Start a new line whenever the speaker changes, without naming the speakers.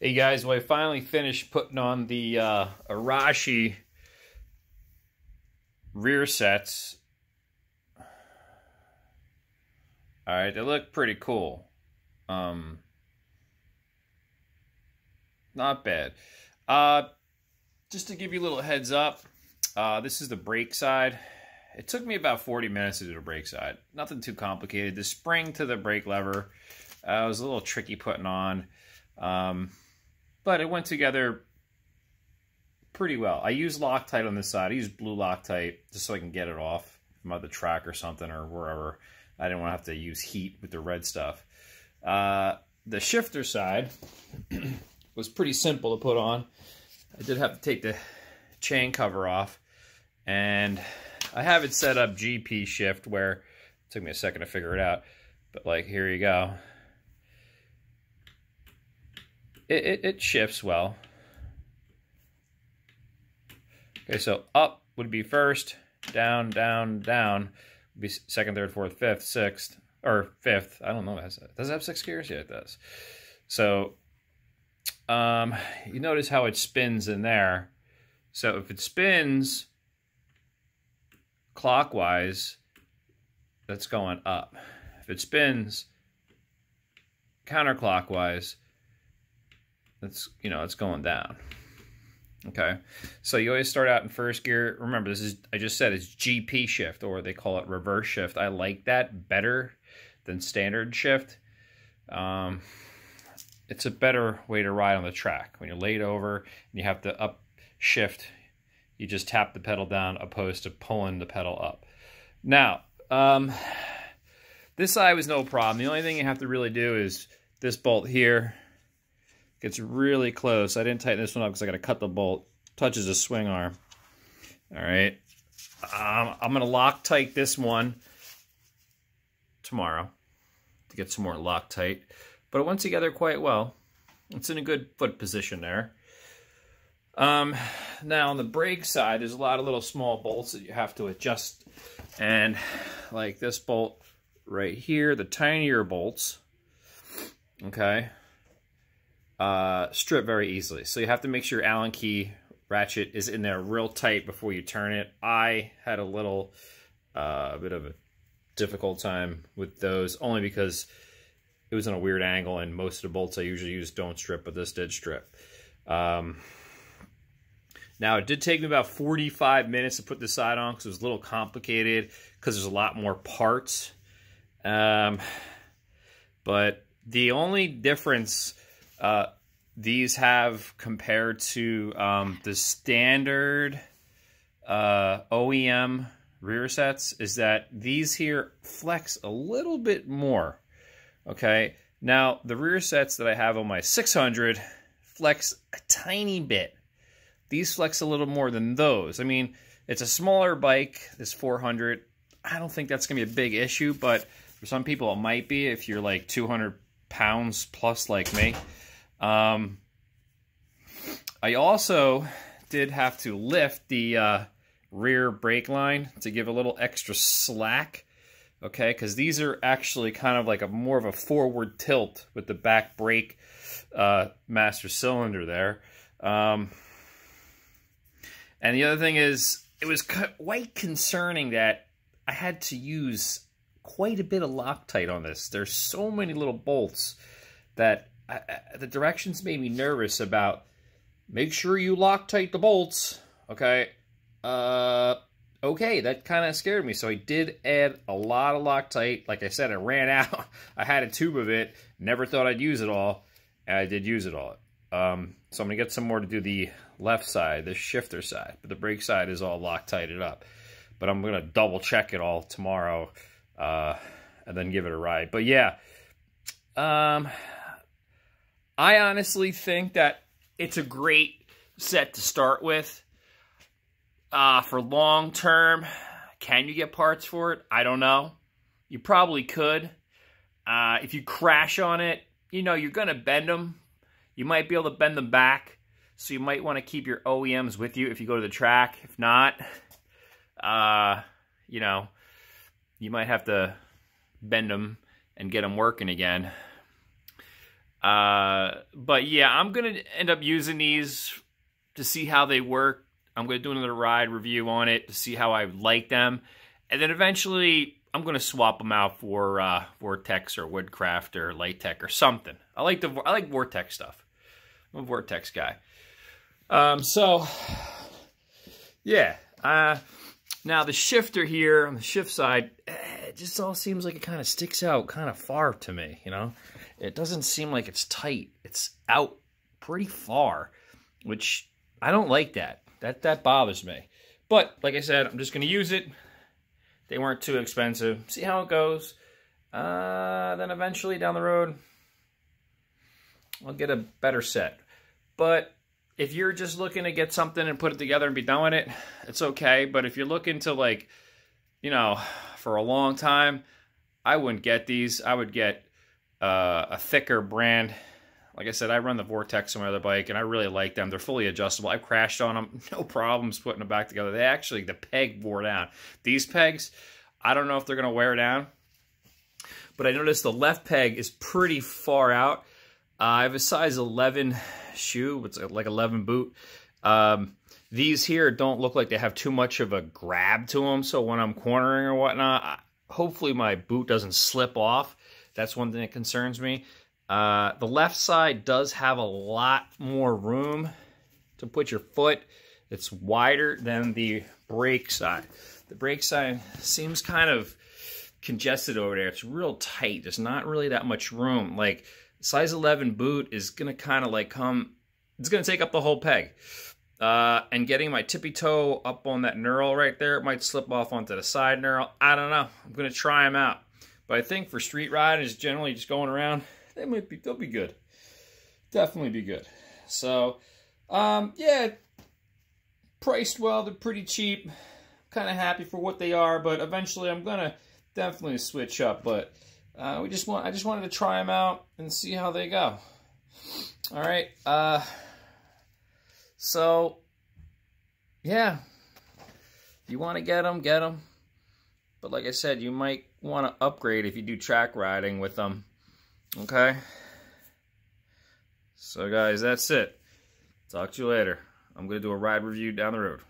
Hey guys, well I finally finished putting on the uh, Arashi rear sets. Alright, they look pretty cool. Um, not bad. Uh, just to give you a little heads up, uh, this is the brake side. It took me about 40 minutes to do the brake side. Nothing too complicated. The spring to the brake lever uh, was a little tricky putting on. Um, but it went together pretty well. I used Loctite on this side. I used blue Loctite just so I can get it off from the track or something or wherever. I didn't want to have to use heat with the red stuff. Uh, the shifter side was pretty simple to put on. I did have to take the chain cover off. And I have it set up GP shift where, it took me a second to figure it out, but like here you go it, it, it shifts well. Okay, so up would be first, down, down, down would be second, third, fourth, fifth, sixth, or fifth. I don't know. Does it does it have six gears? Yeah, it does. So um, you notice how it spins in there. So if it spins clockwise, that's going up. If it spins counterclockwise, it's, you know, it's going down. Okay, so you always start out in first gear. Remember, this is, I just said, it's GP shift, or they call it reverse shift. I like that better than standard shift. Um, it's a better way to ride on the track. When you're laid over and you have to up shift, you just tap the pedal down opposed to pulling the pedal up. Now, um, this side was no problem. The only thing you have to really do is this bolt here Gets really close. I didn't tighten this one up because I got to cut the bolt. Touches a swing arm. All right. Um, I'm going to lock tight this one tomorrow to get some more lock tight. But it went together quite well. It's in a good foot position there. Um, now on the brake side, there's a lot of little small bolts that you have to adjust. And like this bolt right here, the tinier bolts, okay, uh, strip very easily. So you have to make sure your Allen key ratchet is in there real tight before you turn it. I had a little uh, bit of a difficult time with those only because it was in a weird angle and most of the bolts I usually use don't strip, but this did strip. Um, now, it did take me about 45 minutes to put this side on because it was a little complicated because there's a lot more parts. Um, but the only difference uh, these have compared to um, the standard uh, OEM rear sets is that these here flex a little bit more. Okay, now the rear sets that I have on my 600 flex a tiny bit. These flex a little more than those. I mean, it's a smaller bike, this 400. I don't think that's going to be a big issue, but for some people it might be if you're like 200 pounds plus like me. Um, I also did have to lift the uh, rear brake line to give a little extra slack, okay? Because these are actually kind of like a more of a forward tilt with the back brake uh, master cylinder there. Um, and the other thing is, it was quite concerning that I had to use quite a bit of Loctite on this. There's so many little bolts that I, I, the directions made me nervous about make sure you lock tight the bolts, okay? Uh, okay, that kind of scared me. So I did add a lot of Loctite. Like I said, I ran out. I had a tube of it. Never thought I'd use it all. And I did use it all. Um, so I'm going to get some more to do the left side, the shifter side. But the brake side is all Loctited up. But I'm going to double check it all tomorrow uh, and then give it a ride. But yeah, um, I honestly think that it's a great set to start with. Uh, for long term, can you get parts for it? I don't know. You probably could. Uh, if you crash on it, you know, you're going to bend them. You might be able to bend them back. So you might want to keep your OEMs with you if you go to the track. If not, uh, you know, you might have to bend them and get them working again. Uh, but yeah, I'm going to end up using these to see how they work. I'm going to do another ride review on it to see how I like them. And then eventually I'm going to swap them out for uh, Vortex or Woodcraft or tech or something. I like the I like Vortex stuff. I'm a Vortex guy. Um, so, yeah. Uh, now the shifter here on the shift side, eh, it just all seems like it kind of sticks out kind of far to me, you know? It doesn't seem like it's tight. It's out pretty far, which I don't like that. That that bothers me. But like I said, I'm just going to use it. They weren't too expensive. See how it goes. Uh, then eventually down the road, I'll get a better set. But if you're just looking to get something and put it together and be done with it, it's okay. But if you're looking to like, you know, for a long time, I wouldn't get these. I would get uh, a thicker brand. Like I said, I run the Vortex on my other bike, and I really like them. They're fully adjustable. I've crashed on them. No problems putting them back together. They actually, the peg wore down. These pegs, I don't know if they're going to wear down. But I noticed the left peg is pretty far out uh, I have a size 11 shoe. It's uh, like 11 boot. Um, these here don't look like they have too much of a grab to them. So when I'm cornering or whatnot, I, hopefully my boot doesn't slip off. That's one thing that concerns me. Uh, the left side does have a lot more room to put your foot. It's wider than the brake side. The brake side seems kind of congested over there. It's real tight. There's not really that much room. Like size 11 boot is going to kind of like come, it's going to take up the whole peg. Uh, and getting my tippy toe up on that knurl right there, it might slip off onto the side knurl. I don't know. I'm going to try them out. But I think for street riders, generally just going around, they might be, they'll be good. Definitely be good. So, um, yeah, priced well. They're pretty cheap. Kind of happy for what they are, but eventually I'm going to definitely switch up. But uh, we just want I just wanted to try them out and see how they go. All right. Uh, so, yeah. If you want to get them, get them. But like I said, you might want to upgrade if you do track riding with them. Okay? So guys, that's it. Talk to you later. I'm going to do a ride review down the road.